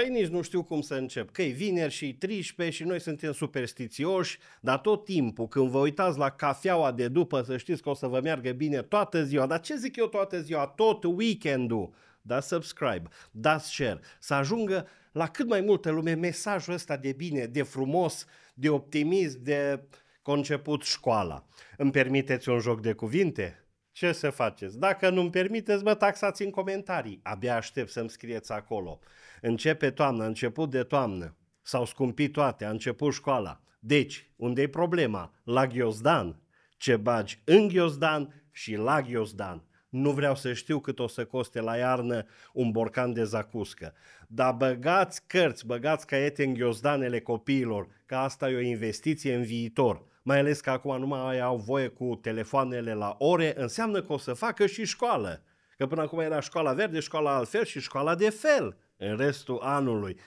Păi nici nu știu cum să încep, că e vineri și 13 și noi suntem superstițioși, dar tot timpul când vă uitați la cafeaua de după să știți că o să vă meargă bine toată ziua, dar ce zic eu toată ziua, tot weekendul, dați subscribe, dați share, să ajungă la cât mai multă lume mesajul ăsta de bine, de frumos, de optimism, de conceput școala. Îmi permiteți un joc de cuvinte? ce să faceți? Dacă nu-mi permiteți, mă taxați în comentarii. Abia aștept să-mi scrieți acolo. Începe toamna, a început de toamnă. S-au scumpit toate, a început școala. Deci, unde e problema? La ghiozdan. Ce bagi în ghiozdan și la ghiozdan. Nu vreau să știu cât o să coste la iarnă un borcan de zacuscă. Dar băgați cărți, băgați caiete în ghiozdanele copiilor, că asta e o investiție în viitor mai ales că acum nu mai au voie cu telefoanele la ore, înseamnă că o să facă și școală. Că până acum era școala verde, școala altfel și școala de fel în restul anului.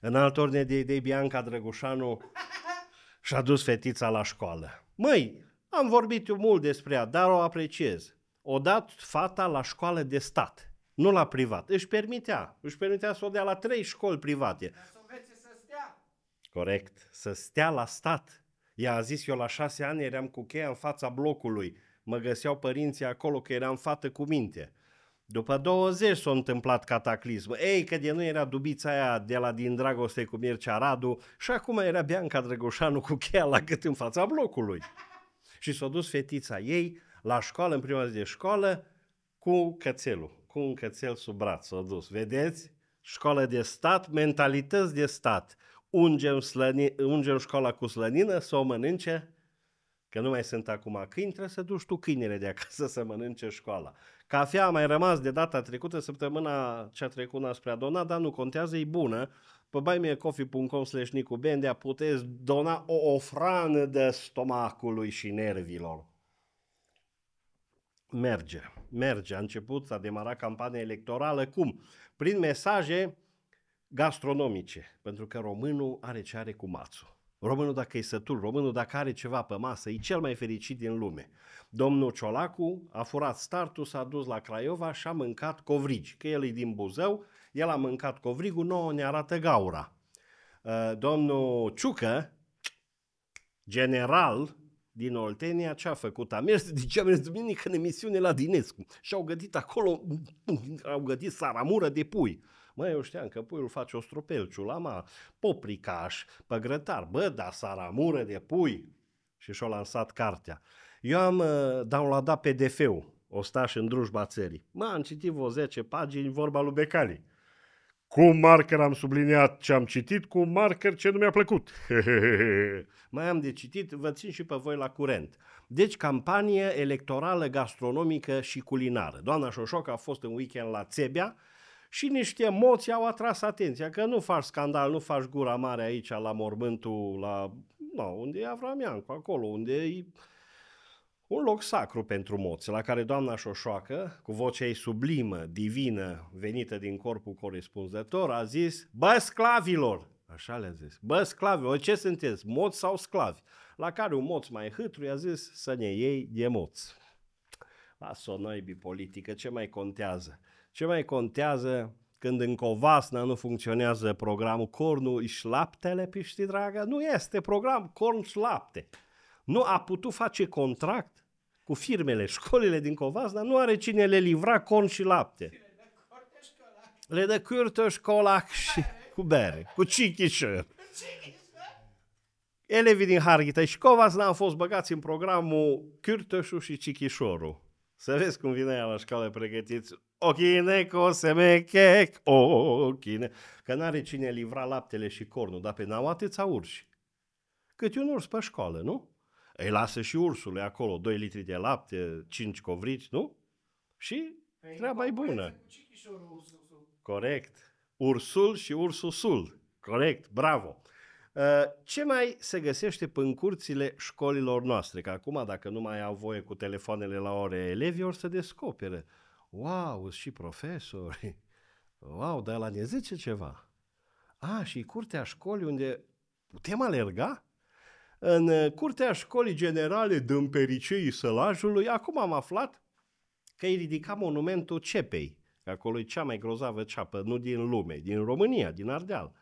În alt ordine de idei, Bianca Drăgușanu și-a dus fetița la școală. Măi, am vorbit eu mult despre ea, dar o apreciez. O dat fata la școală de stat, nu la privat. Își permitea, își permitea să o dea la trei școli private. Corect, să stea la stat. Ea a zis, eu la șase ani eram cu cheia în fața blocului, mă găseau părinții acolo că eram fată cu minte. După 20 s-a întâmplat cataclism. Ei, că de nu era dubița aia de la din dragoste cu Mircea Radu și acum era Bianca Drăgoșanu cu cheia la cât în fața blocului. Și s-a dus fetița ei la școală, în prima zi de școală, cu cățelul, cu un cățel sub braț s-a dus. Vedeți? Școală de stat, mentalități de stat ungem, slăni, ungem școala cu slănină, să o mănânce, că nu mai sunt acum câini, trebuie să duci tu câinele de acasă să mănânce școala. Cafea a mai rămas de data trecută, săptămâna ce a trecut spre a dona, dar nu contează, e bună. Pe buymeacoffee.com slash nicubendea puteți dona o ofrană de stomacului și nervilor. Merge, merge. A început, a demarat campania electorală. Cum? Prin mesaje gastronomice, pentru că românul are ce are cu mațul. Românul dacă e sătul, românul dacă are ceva pe masă, e cel mai fericit din lume. Domnul Ciolacu a furat startul, s-a dus la Craiova și a mâncat covrigi, că el e din Buzău, el a mâncat covrigul, nouă ne arată gaura. Uh, domnul Ciucă, general din Oltenia, ce a făcut? A mers, ce a mers duminică în emisiune la Dinescu și au gătit acolo, au gătit saramură de pui. Mă, eu știam că puiul face o stropel, ciulama, popricaș, păgrătar, bă, da, saramură de pui. Și și-a lansat cartea. Eu am uh, downloadat PDF-ul, Ostaș în drujba țării. Mă, am citit vreo 10 pagini, vorba lui Becali. Cu marker am subliniat ce am citit, cu marker ce nu mi-a plăcut. Mai am de citit, vă țin și pe voi la curent. Deci, campanie electorală, gastronomică și culinară. Doamna Șoșoc a fost în weekend la Țebea și niște emoții au atras atenția, că nu faci scandal, nu faci gura mare aici la mormântul, la, no, unde e Avramiancu, acolo, unde e un loc sacru pentru moți, la care doamna Șoșoacă, cu vocea ei sublimă, divină, venită din corpul corespunzător, a zis, bă, sclavilor, așa le-a zis, bă, sclavilor, ce sunteți, moți sau sclavi? La care un moț mai hâtru i-a zis să ne iei de moți. Lasă-o noi, bipolitică, ce mai contează? Ce mai contează când în Covasna nu funcționează programul Cornul și laptele, piști dragă? Nu este program Corn și lapte. Nu a putut face contract cu firmele, școlile din Covasna, nu are cine le livra corn și lapte. Le dă curte școlac și cu bere, cu cichișă. Elevii din Harghita și Covasna au fost băgați în programul Cârtășul și Cichișorul. Să vezi cum vine aia la școală pregătiți ochine coseme, chec, ochine. Că n-are cine livra laptele și cornul, dar pe n-au atâția urși. Cât un urs pe școală, nu? Îi lasă și ursului acolo 2 litri de lapte, 5 covrici, nu? Și păi, treaba e bună. Corect. Ursul și ursusul. Corect, bravo. Uh, ce mai se găsește în curțile școlilor noastre? Că acum, dacă nu mai au voie cu telefoanele la ore, elevii or să descopere. Wow, și profesori! Wow, dar la ne zice ceva. A, și curtea școlii unde putem alerga? În uh, curtea școlii generale din pericei sălajului, acum am aflat că îi ridica monumentul Cepei, că acolo e cea mai grozavă ceapă, nu din lume, din România, din Ardeal.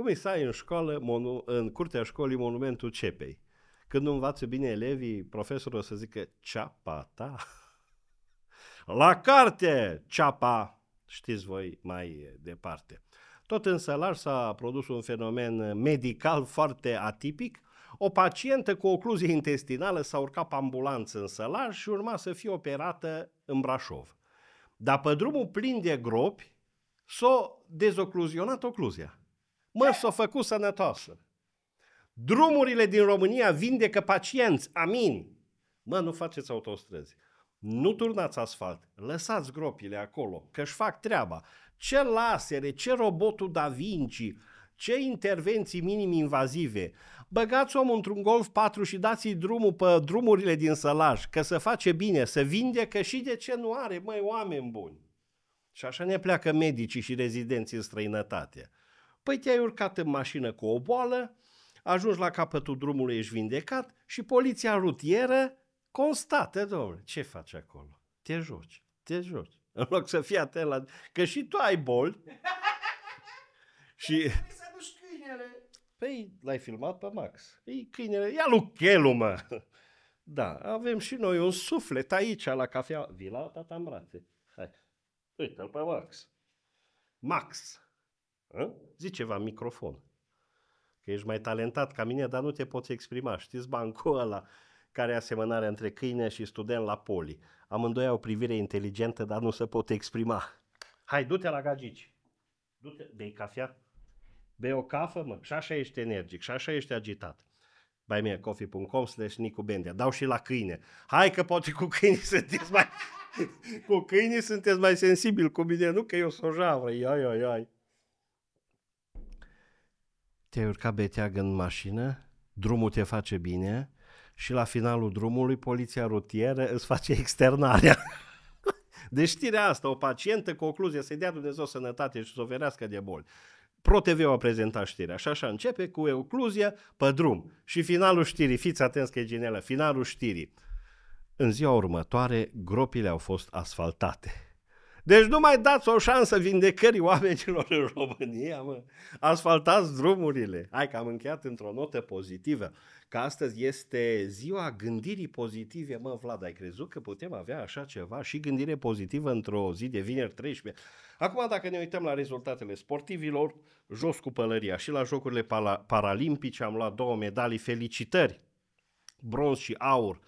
Cum ai în școală, monu- în curtea școlii monumentul cepei. Când nu învață bine elevii, profesorul o să zică ceapa ta. La carte, ceapa, știți voi mai departe. Tot în sălar s-a produs un fenomen medical foarte atipic. O pacientă cu ocluzie intestinală s-a urcat pe ambulanță în sălar și urma să fie operată în Brașov. Dar pe drumul plin de gropi s-a dezocluzionat ocluzia. Mă, s-a făcut sănătoasă. Drumurile din România vindecă pacienți, amin. Mă, nu faceți autostrăzi. Nu turnați asfalt, lăsați gropile acolo, că își fac treaba. Ce lasere, ce robotul Da Vinci, ce intervenții minim invazive. Băgați omul într-un Golf 4 și dați-i drumul pe drumurile din sălaj, că să face bine, să vindecă și de ce nu are, măi, oameni buni. Și așa ne pleacă medicii și rezidenții în străinătate. Păi te-ai urcat în mașină cu o boală, ajungi la capătul drumului, ești vindecat și poliția rutieră constată, domnule, ce faci acolo? Te joci, te joci. În loc să fii atent la... Că și tu ai boli. și... Păi, să Păi, l-ai filmat pe Max. Ei, păi, câinele, ia lui mă! Da, avem și noi un suflet aici, la cafea. Vila, tata în brațe. Hai, uite-l pe Max. Max, zici ceva în microfon. Că ești mai talentat ca mine, dar nu te poți exprima. Știți bancul ăla care e asemănarea între câine și student la poli. Amândoi au privire inteligentă, dar nu se pot exprima. Hai, du-te la gagici. Du-te, bei cafea. Bei o cafă, mă. Și așa ești energic, și așa ești agitat coffee.com, slash Nicu Bendea. Dau și la câine. Hai că poate cu câinii sunteți mai... cu câinii sunteți mai sensibil cu mine, nu că eu sunt o javră. Iai, iai, iai te-ai urcat beteag în mașină, drumul te face bine și la finalul drumului poliția rutieră îți face externarea. Deci știrea asta, o pacientă, concluzie, să-i dea Dumnezeu sănătate și să o ferească de boli. ProTV a prezentat știrea și așa începe cu eucluzia pe drum. Și finalul știrii, fiți atenți că e genială, finalul știrii. În ziua următoare, gropile au fost asfaltate. Deci nu mai dați o șansă vindecării oamenilor în România, mă. Asfaltați drumurile. Hai că am încheiat într-o notă pozitivă, că astăzi este ziua gândirii pozitive. Mă, Vlad, ai crezut că putem avea așa ceva și gândire pozitivă într-o zi de vineri 13? Acum, dacă ne uităm la rezultatele sportivilor, jos cu pălăria și la Jocurile Paralimpice am luat două medalii, felicitări, bronz și aur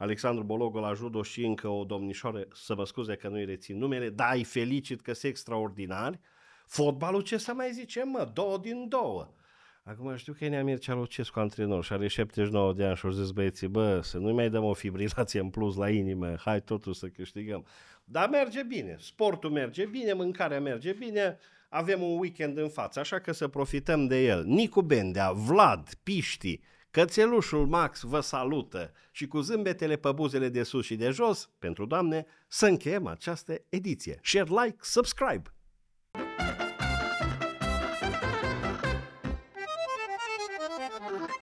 Alexandru Bologol la judo și încă o domnișoară, să vă scuze că nu-i rețin numele, dar ai felicit că sunt extraordinari. Fotbalul ce să mai zicem, mă, două din două. Acum știu că e Nea Mircea Lucescu antrenor și are 79 de ani și au zis băieții, bă, să nu-i mai dăm o fibrilație în plus la inimă, hai totul să câștigăm. Dar merge bine, sportul merge bine, mâncarea merge bine, avem un weekend în față, așa că să profităm de el. Nicu Bendea, Vlad, Piști, Cățelușul Max vă salută și cu zâmbetele pe buzele de sus și de jos, pentru Doamne, să încheiem această ediție. Share, like, subscribe!